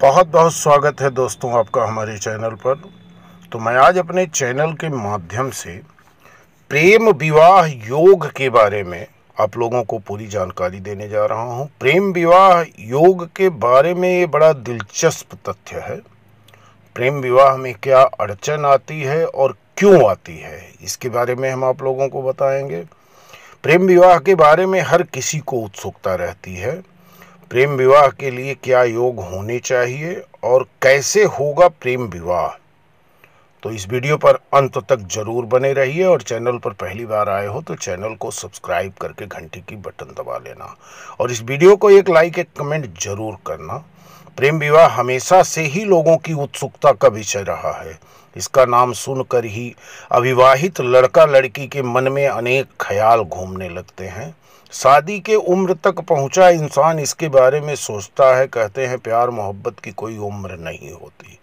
बहुत बहुत स्वागत है दोस्तों आपका हमारे चैनल पर तो मैं आज अपने चैनल के माध्यम से प्रेम विवाह योग के बारे में आप लोगों को पूरी जानकारी देने जा रहा हूं प्रेम विवाह योग के बारे में ये बड़ा दिलचस्प तथ्य है प्रेम विवाह में क्या अड़चन आती है और क्यों आती है इसके बारे में हम आप लोगों को बताएंगे प्रेम विवाह के बारे में हर किसी को उत्सुकता रहती है प्रेम विवाह के लिए क्या योग होने चाहिए और कैसे होगा प्रेम विवाह तो इस वीडियो पर अंत तक जरूर बने रहिए और चैनल पर पहली बार आए हो तो चैनल को सब्सक्राइब करके घंटी की बटन दबा लेना और इस वीडियो को एक लाइक एक कमेंट जरूर करना प्रेम विवाह हमेशा से ही लोगों की उत्सुकता का विषय रहा है इसका नाम सुनकर ही अविवाहित लड़का लड़की के मन में अनेक ख्याल घूमने लगते हैं शादी के उम्र तक पहुंचा इंसान इसके बारे में सोचता है कहते हैं प्यार मोहब्बत की कोई उम्र नहीं होती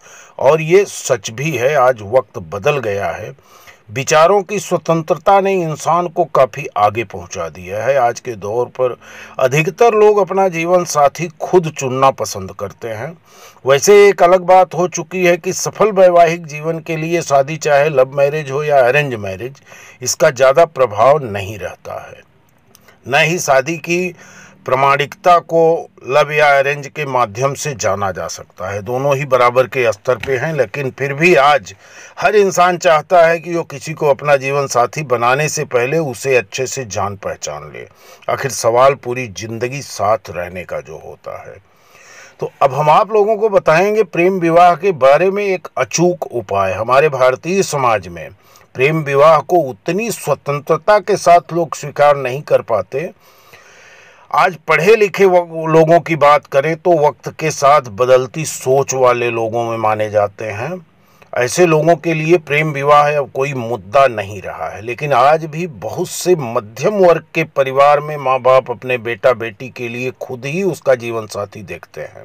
और ये सच भी है आज वक्त बदल गया है विचारों की स्वतंत्रता ने इंसान को काफ़ी आगे पहुंचा दिया है आज के दौर पर अधिकतर लोग अपना जीवन साथी खुद चुनना पसंद करते हैं वैसे एक अलग बात हो चुकी है कि सफल वैवाहिक जीवन के लिए शादी चाहे लव मैरिज हो या अरेंज मैरिज इसका ज़्यादा प्रभाव नहीं रहता है न ही शादी की प्रमाणिकता को लव या अरेंज के माध्यम से जाना जा सकता है दोनों ही बराबर के स्तर पे हैं लेकिन फिर भी आज हर इंसान चाहता है कि वो किसी को अपना जीवन साथी बनाने से पहले उसे अच्छे से जान पहचान ले आखिर सवाल पूरी ज़िंदगी साथ रहने का जो होता है तो अब हम आप लोगों को बताएंगे प्रेम विवाह के बारे में एक अचूक उपाय हमारे भारतीय समाज में प्रेम विवाह को उतनी स्वतंत्रता के साथ लोग स्वीकार नहीं कर पाते आज पढ़े लिखे लोगों की बात करें तो वक्त के साथ बदलती सोच वाले लोगों में माने जाते हैं ऐसे लोगों के लिए प्रेम विवाह अब कोई मुद्दा नहीं रहा है लेकिन आज भी बहुत से मध्यम वर्ग के परिवार में माँ बाप अपने बेटा बेटी के लिए खुद ही उसका जीवन साथी देखते हैं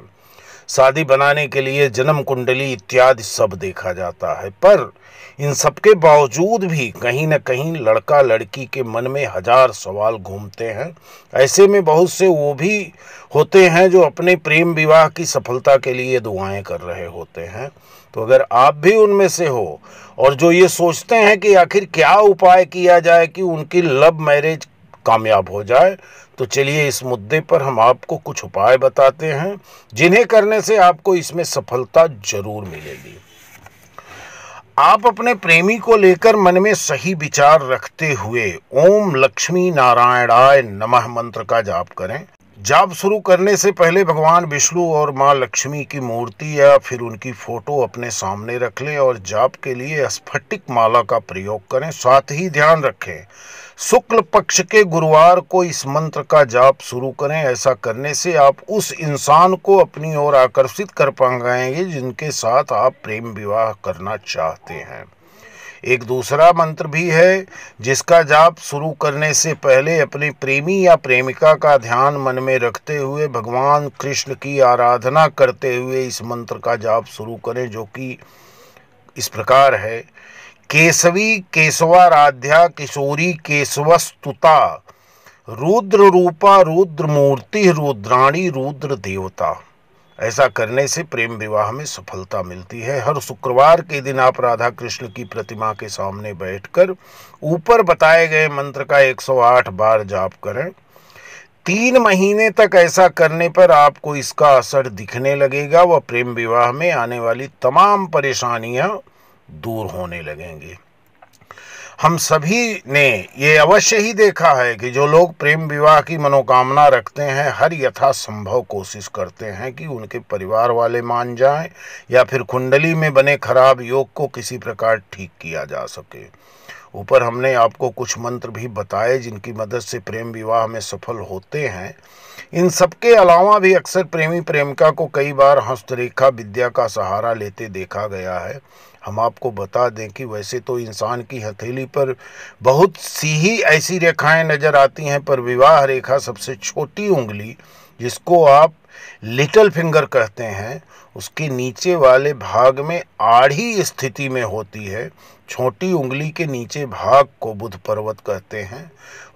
शादी बनाने के लिए जन्म कुंडली इत्यादि सब देखा जाता है पर इन सबके बावजूद भी कहीं ना कहीं लड़का लड़की के मन में हजार सवाल घूमते हैं ऐसे में बहुत से वो भी होते हैं जो अपने प्रेम विवाह की सफलता के लिए दुआएं कर रहे होते हैं तो अगर आप भी उनमें से हो और जो ये सोचते हैं कि आखिर क्या उपाय किया जाए कि उनकी लव मैरिज कामयाब हो जाए तो चलिए इस मुद्दे पर हम आपको कुछ उपाय बताते हैं जिन्हें करने से आपको इसमें सफलता जरूर मिलेगी आप अपने प्रेमी को लेकर मन में सही विचार रखते हुए ओम लक्ष्मी नारायण आय नमः मंत्र का जाप करें जाप शुरू करने से पहले भगवान विष्णु और माँ लक्ष्मी की मूर्ति या फिर उनकी फोटो अपने सामने रख लें और जाप के लिए स्फटिक माला का प्रयोग करें साथ ही ध्यान रखें शुक्ल पक्ष के गुरुवार को इस मंत्र का जाप शुरू करें ऐसा करने से आप उस इंसान को अपनी ओर आकर्षित कर पाएंगे जिनके साथ आप प्रेम विवाह करना चाहते हैं एक दूसरा मंत्र भी है जिसका जाप शुरू करने से पहले अपने प्रेमी या प्रेमिका का ध्यान मन में रखते हुए भगवान कृष्ण की आराधना करते हुए इस मंत्र का जाप शुरू करें जो कि इस प्रकार है केशवी केशवाराध्या किशोरी केशवस्तुता रुद्र रूपा रुद्र मूर्ति रुद्राणी रुद्र देवता ऐसा करने से प्रेम विवाह में सफलता मिलती है हर शुक्रवार के दिन आप राधा कृष्ण की प्रतिमा के सामने बैठकर ऊपर बताए गए मंत्र का 108 बार जाप करें तीन महीने तक ऐसा करने पर आपको इसका असर दिखने लगेगा व प्रेम विवाह में आने वाली तमाम परेशानियां दूर होने लगेंगी हम सभी ने ये अवश्य ही देखा है कि जो लोग प्रेम विवाह की मनोकामना रखते हैं हर संभव कोशिश करते हैं कि उनके परिवार वाले मान जाएं या फिर कुंडली में बने खराब योग को किसी प्रकार ठीक किया जा सके ऊपर हमने आपको कुछ मंत्र भी बताए जिनकी मदद से प्रेम विवाह में सफल होते हैं इन सबके अलावा भी अक्सर प्रेमी प्रेमिका को कई बार हस्तरेखा विद्या का सहारा लेते देखा गया है हम आपको बता दें कि वैसे तो इंसान की हथेली पर बहुत सी ही ऐसी रेखाएं नज़र आती हैं पर विवाह रेखा सबसे छोटी उंगली जिसको आप लिटल फिंगर कहते हैं उसके नीचे वाले भाग में आढ़ी स्थिति में होती है छोटी उंगली के नीचे भाग को बुध पर्वत कहते हैं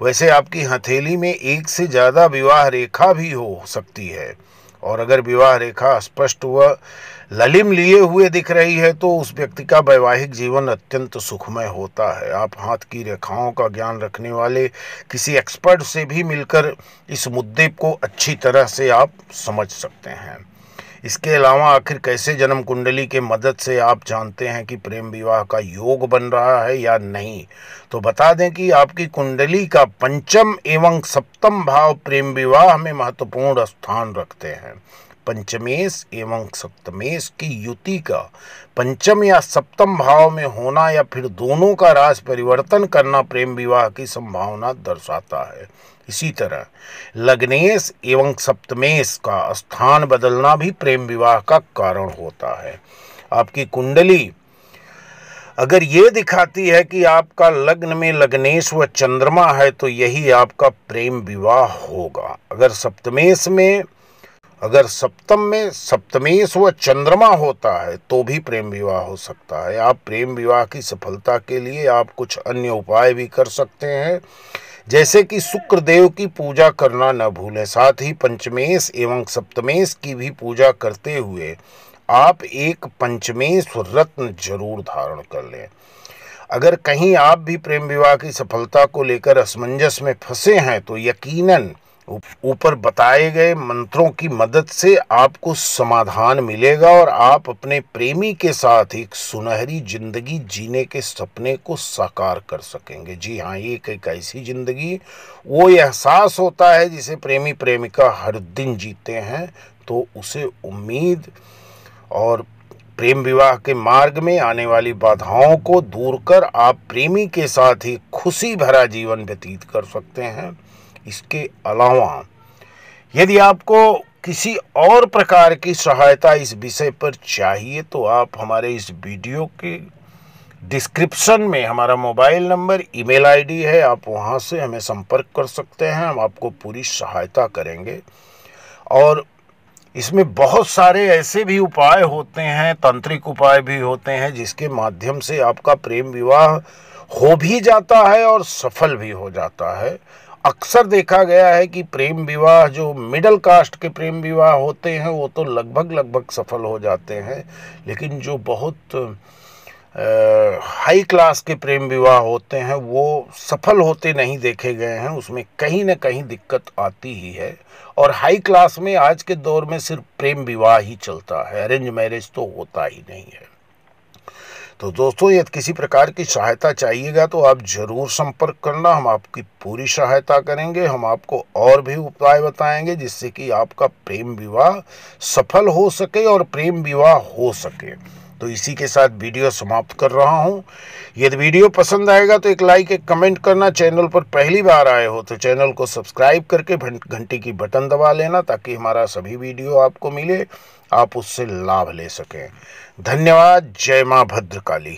वैसे आपकी हथेली में एक से ज़्यादा विवाह रेखा भी हो सकती है और अगर विवाह रेखा स्पष्ट व ललिम लिए हुए दिख रही है तो उस व्यक्ति का वैवाहिक जीवन अत्यंत सुखमय होता है आप हाथ की रेखाओं का ज्ञान रखने वाले किसी एक्सपर्ट से भी मिलकर इस मुद्दे को अच्छी तरह से आप समझ सकते हैं इसके अलावा आखिर कैसे जन्म कुंडली के मदद से आप जानते हैं कि प्रेम विवाह का योग बन रहा है या नहीं तो बता दें कि आपकी कुंडली का पंचम एवं सप्तम भाव प्रेम विवाह में महत्वपूर्ण स्थान रखते हैं पंचमेश एवं सप्तमेश की युति का पंचम या सप्तम भाव में होना या फिर दोनों का राज परिवर्तन करना प्रेम विवाह की संभावना दर्शाता है इसी तरह लग्नेश एवं सप्तमेश का स्थान बदलना भी प्रेम विवाह का कारण होता है आपकी कुंडली अगर ये दिखाती है कि आपका लग्न में लग्नेश व चंद्रमा है तो यही आपका प्रेम विवाह होगा अगर सप्तमेश में अगर सप्तम में सप्तमेश व चंद्रमा होता है तो भी प्रेम विवाह हो सकता है आप प्रेम विवाह की सफलता के लिए आप कुछ अन्य उपाय भी कर सकते हैं जैसे कि शुक्र देव की पूजा करना न भूलें साथ ही पंचमेश एवं सप्तमेश की भी पूजा करते हुए आप एक पंचमेश रत्न जरूर धारण कर लें अगर कहीं आप भी प्रेम विवाह की सफलता को लेकर असमंजस में फंसे हैं तो यकीनन ऊपर बताए गए मंत्रों की मदद से आपको समाधान मिलेगा और आप अपने प्रेमी के साथ एक सुनहरी जिंदगी जीने के सपने को साकार कर सकेंगे जी हाँ ये एक ऐसी जिंदगी वो एहसास होता है जिसे प्रेमी प्रेमिका हर दिन जीते हैं तो उसे उम्मीद और प्रेम विवाह के मार्ग में आने वाली बाधाओं को दूर कर आप प्रेमी के साथ ही खुशी भरा जीवन व्यतीत कर सकते हैं इसके अलावा यदि आपको किसी और प्रकार की सहायता इस विषय पर चाहिए तो आप हमारे इस वीडियो के डिस्क्रिप्शन में हमारा मोबाइल नंबर ईमेल आईडी है आप वहां से हमें संपर्क कर सकते हैं हम आपको पूरी सहायता करेंगे और इसमें बहुत सारे ऐसे भी उपाय होते हैं तांत्रिक उपाय भी होते हैं जिसके माध्यम से आपका प्रेम विवाह हो भी जाता है और सफल भी हो जाता है अक्सर देखा गया है कि प्रेम विवाह जो मिडल कास्ट के प्रेम विवाह होते हैं वो तो लगभग लगभग सफल हो जाते हैं लेकिन जो बहुत हाई क्लास के प्रेम विवाह होते हैं वो सफल होते नहीं देखे गए हैं उसमें कहीं ना कहीं दिक्कत आती ही है और हाई क्लास में आज के दौर में सिर्फ प्रेम विवाह ही चलता है अरेंज मैरिज तो होता ही नहीं है तो दोस्तों यदि किसी प्रकार की सहायता चाहिएगा तो आप ज़रूर संपर्क करना हम आपकी पूरी सहायता करेंगे हम आपको और भी उपाय बताएंगे जिससे कि आपका प्रेम विवाह सफल हो सके और प्रेम विवाह हो सके तो इसी के साथ वीडियो समाप्त कर रहा हूँ यदि वीडियो पसंद आएगा तो एक लाइक एक कमेंट करना चैनल पर पहली बार आए हो तो चैनल को सब्सक्राइब करके घंटी की बटन दबा लेना ताकि हमारा सभी वीडियो आपको मिले आप उससे लाभ ले सकें धन्यवाद जय माँ भद्रकाली